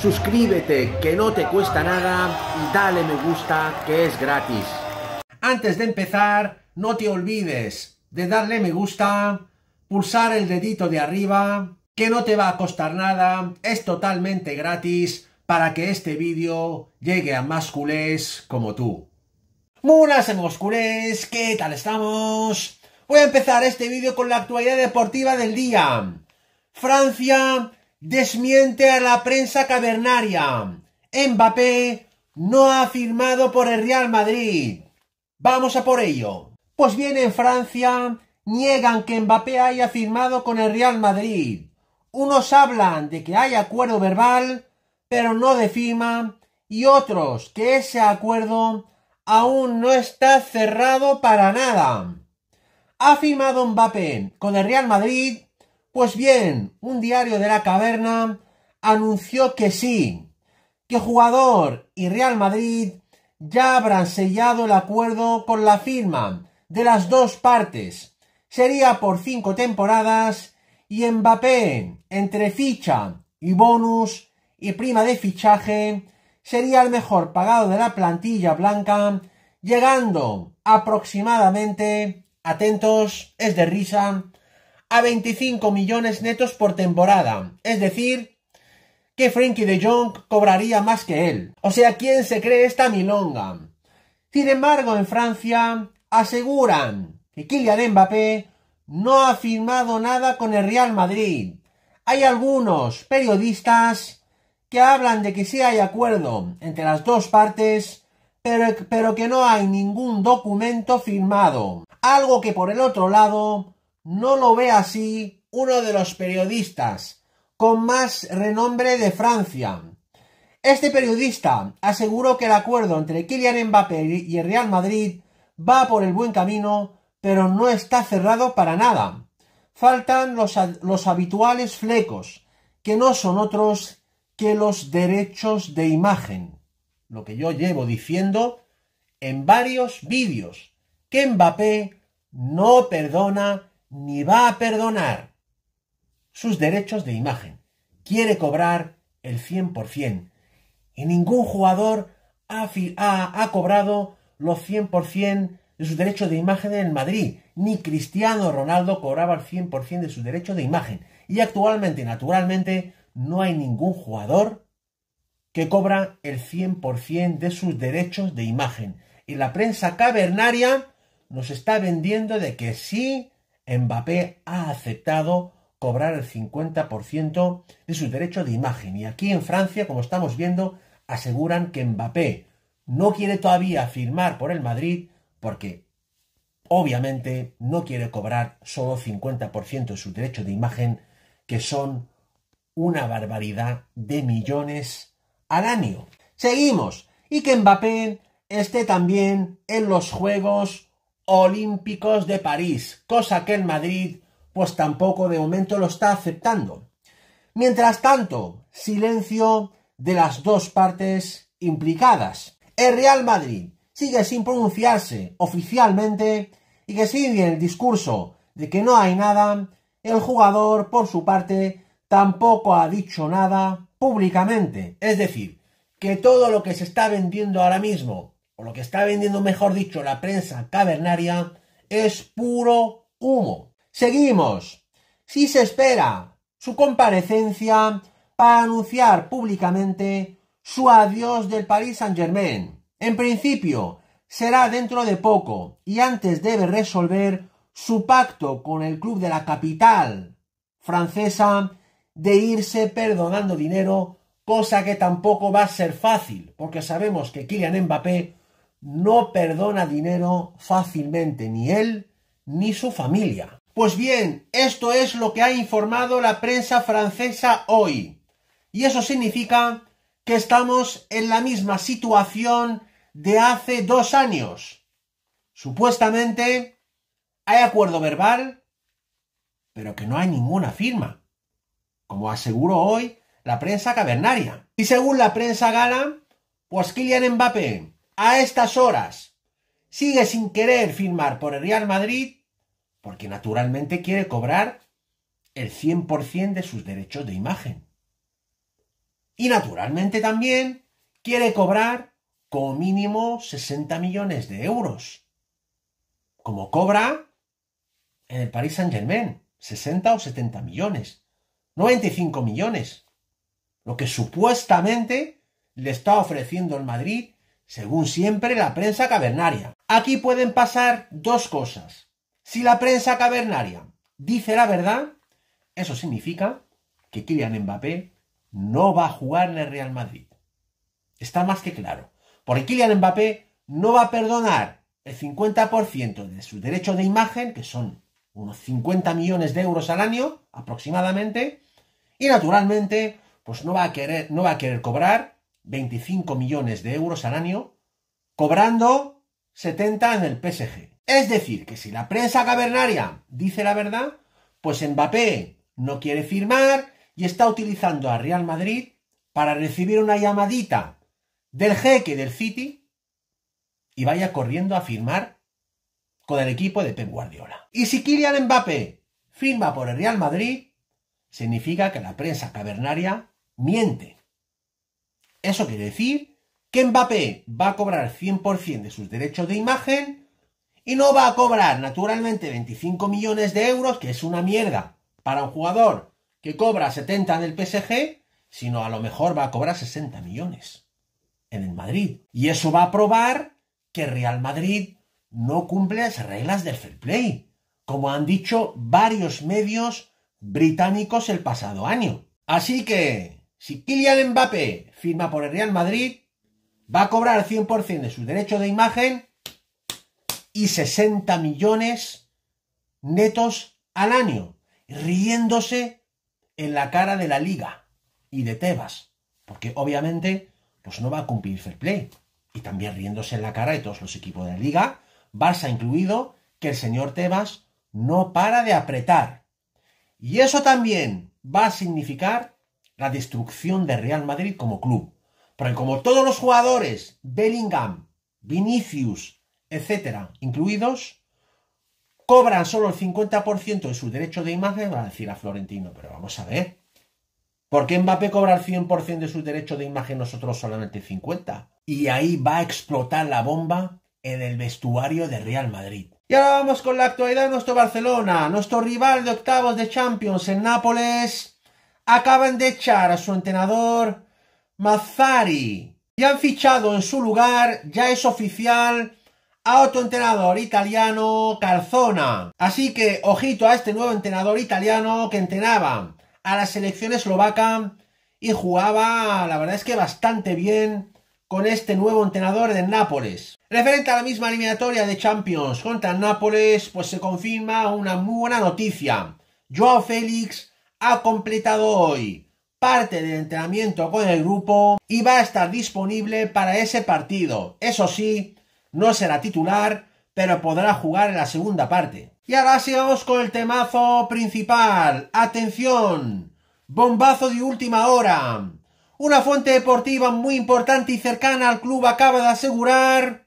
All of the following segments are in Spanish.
suscríbete que no te cuesta nada y dale me gusta que es gratis. Antes de empezar, no te olvides de darle me gusta, pulsar el dedito de arriba, que no te va a costar nada, es totalmente gratis para que este vídeo llegue a más culés como tú. Mulas, en culés, ¿qué tal estamos? Voy a empezar este vídeo con la actualidad deportiva del día. Francia desmiente a la prensa cavernaria. Mbappé no ha firmado por el Real Madrid. Vamos a por ello. Pues bien, en Francia niegan que Mbappé haya firmado con el Real Madrid. Unos hablan de que hay acuerdo verbal, pero no de firma, y otros que ese acuerdo aún no está cerrado para nada. Ha firmado Mbappé con el Real Madrid pues bien, un diario de la caverna anunció que sí, que Jugador y Real Madrid ya habrán sellado el acuerdo con la firma de las dos partes. Sería por cinco temporadas y Mbappé, entre ficha y bonus y prima de fichaje, sería el mejor pagado de la plantilla blanca, llegando aproximadamente, atentos, es de risa, a 25 millones netos por temporada. Es decir, que Frankie de Jong cobraría más que él. O sea, ¿quién se cree esta milonga? Sin embargo, en Francia aseguran que Kylian Mbappé no ha firmado nada con el Real Madrid. Hay algunos periodistas que hablan de que sí hay acuerdo entre las dos partes, pero que no hay ningún documento firmado. Algo que por el otro lado no lo ve así uno de los periodistas con más renombre de Francia. Este periodista aseguró que el acuerdo entre Kylian Mbappé y el Real Madrid va por el buen camino, pero no está cerrado para nada. Faltan los, los habituales flecos, que no son otros que los derechos de imagen. Lo que yo llevo diciendo en varios vídeos, que Mbappé no perdona ni va a perdonar sus derechos de imagen. Quiere cobrar el 100% y ningún jugador ha, cobrado los 100% de sus derechos de imagen en Madrid, ni Cristiano Ronaldo cobraba el 100% de sus derechos de imagen. Y actualmente, naturalmente, no hay ningún jugador que cobra el 100% de sus derechos de imagen. Y la prensa cavernaria nos está vendiendo de que sí Mbappé ha aceptado cobrar el 50% de su derecho de imagen. Y aquí en Francia, como estamos viendo, aseguran que Mbappé no quiere todavía firmar por el Madrid porque obviamente no quiere cobrar solo 50% de su derecho de imagen, que son una barbaridad de millones al año. Seguimos. Y que Mbappé esté también en los Juegos Olímpicos de París, cosa que el Madrid pues tampoco de momento lo está aceptando. Mientras tanto, silencio de las dos partes implicadas. El Real Madrid sigue sin pronunciarse oficialmente y que sigue el discurso de que no hay nada, el jugador por su parte tampoco ha dicho nada públicamente. Es decir, que todo lo que se está vendiendo ahora mismo lo que está vendiendo, mejor dicho, la prensa cavernaria, es puro humo. Seguimos. Si se espera su comparecencia para anunciar públicamente su adiós del Paris Saint-Germain. En principio, será dentro de poco y antes debe resolver su pacto con el club de la capital francesa de irse perdonando dinero, cosa que tampoco va a ser fácil, porque sabemos que Kylian Mbappé no perdona dinero fácilmente ni él ni su familia. Pues bien, esto es lo que ha informado la prensa francesa hoy. Y eso significa que estamos en la misma situación de hace dos años. Supuestamente hay acuerdo verbal, pero que no hay ninguna firma, como aseguró hoy la prensa cavernaria. Y según la prensa gana, pues Kylian Mbappé a estas horas sigue sin querer firmar por el Real Madrid, porque naturalmente quiere cobrar el 100% de sus derechos de imagen. Y naturalmente también quiere cobrar como mínimo 60 millones de euros, como cobra en el Paris Saint Germain, 60 o 70 millones, 95 millones, lo que supuestamente le está ofreciendo el Madrid según siempre la prensa cavernaria. Aquí pueden pasar dos cosas. Si la prensa cavernaria dice la verdad, eso significa que Kylian Mbappé no va a jugar en el Real Madrid. Está más que claro. Porque Kylian Mbappé no va a perdonar el 50% de su derecho de imagen, que son unos 50 millones de euros al año aproximadamente, y naturalmente, pues no va a querer, no va a querer cobrar 25 millones de euros al año, cobrando 70 en el PSG. Es decir, que si la prensa cavernaria dice la verdad, pues Mbappé no quiere firmar y está utilizando a Real Madrid para recibir una llamadita del jeque del City y vaya corriendo a firmar con el equipo de Pep Guardiola. Y si Kylian Mbappé firma por el Real Madrid, significa que la prensa cavernaria miente. Eso quiere decir que Mbappé va a cobrar 100% de sus derechos de imagen y no va a cobrar naturalmente 25 millones de euros, que es una mierda para un jugador que cobra 70 del PSG, sino a lo mejor va a cobrar 60 millones en el Madrid. Y eso va a probar que Real Madrid no cumple las reglas del fair play, como han dicho varios medios británicos el pasado año. Así que si Kylian Mbappé firma por el Real Madrid, va a cobrar 100% de su derecho de imagen y 60 millones netos al año, riéndose en la cara de la liga y de Tebas, porque obviamente pues no va a cumplir fair play. Y también riéndose en la cara de todos los equipos de la liga, Barça incluido, que el señor Tebas no para de apretar. Y eso también va a significar la destrucción de Real Madrid como club. Porque como todos los jugadores, Bellingham, Vinicius, etcétera, incluidos, cobran solo el 50% de su derecho de imagen, va a decir a Florentino, pero vamos a ver. ¿Por qué Mbappé cobra el 100% de su derecho de imagen, nosotros solamente 50%? Y ahí va a explotar la bomba en el vestuario de Real Madrid. Y ahora vamos con la actualidad de nuestro Barcelona, nuestro rival de octavos de Champions en Nápoles acaban de echar a su entrenador Mazzari y han fichado en su lugar, ya es oficial, a otro entrenador italiano, Carzona, Así que ojito a este nuevo entrenador italiano que entrenaba a la selección eslovaca y jugaba, la verdad es que bastante bien con este nuevo entrenador de Nápoles. Referente a la misma eliminatoria de Champions contra Nápoles, pues se confirma una muy buena noticia. Joao Félix ha completado hoy parte del entrenamiento con el grupo y va a estar disponible para ese partido. Eso sí, no será titular, pero podrá jugar en la segunda parte. Y ahora sigamos con el temazo principal. Atención, bombazo de última hora. Una fuente deportiva muy importante y cercana al club acaba de asegurar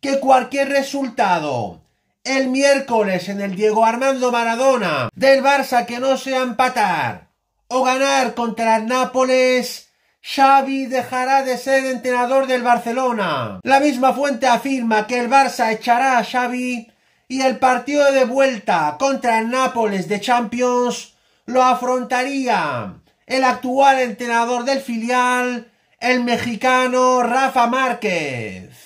que cualquier resultado el miércoles en el Diego Armando Maradona del Barça que no sea empatar o ganar contra el Nápoles, Xavi dejará de ser entrenador del Barcelona. La misma fuente afirma que el Barça echará a Xavi y el partido de vuelta contra el Nápoles de Champions lo afrontaría el actual entrenador del filial, el mexicano Rafa Márquez.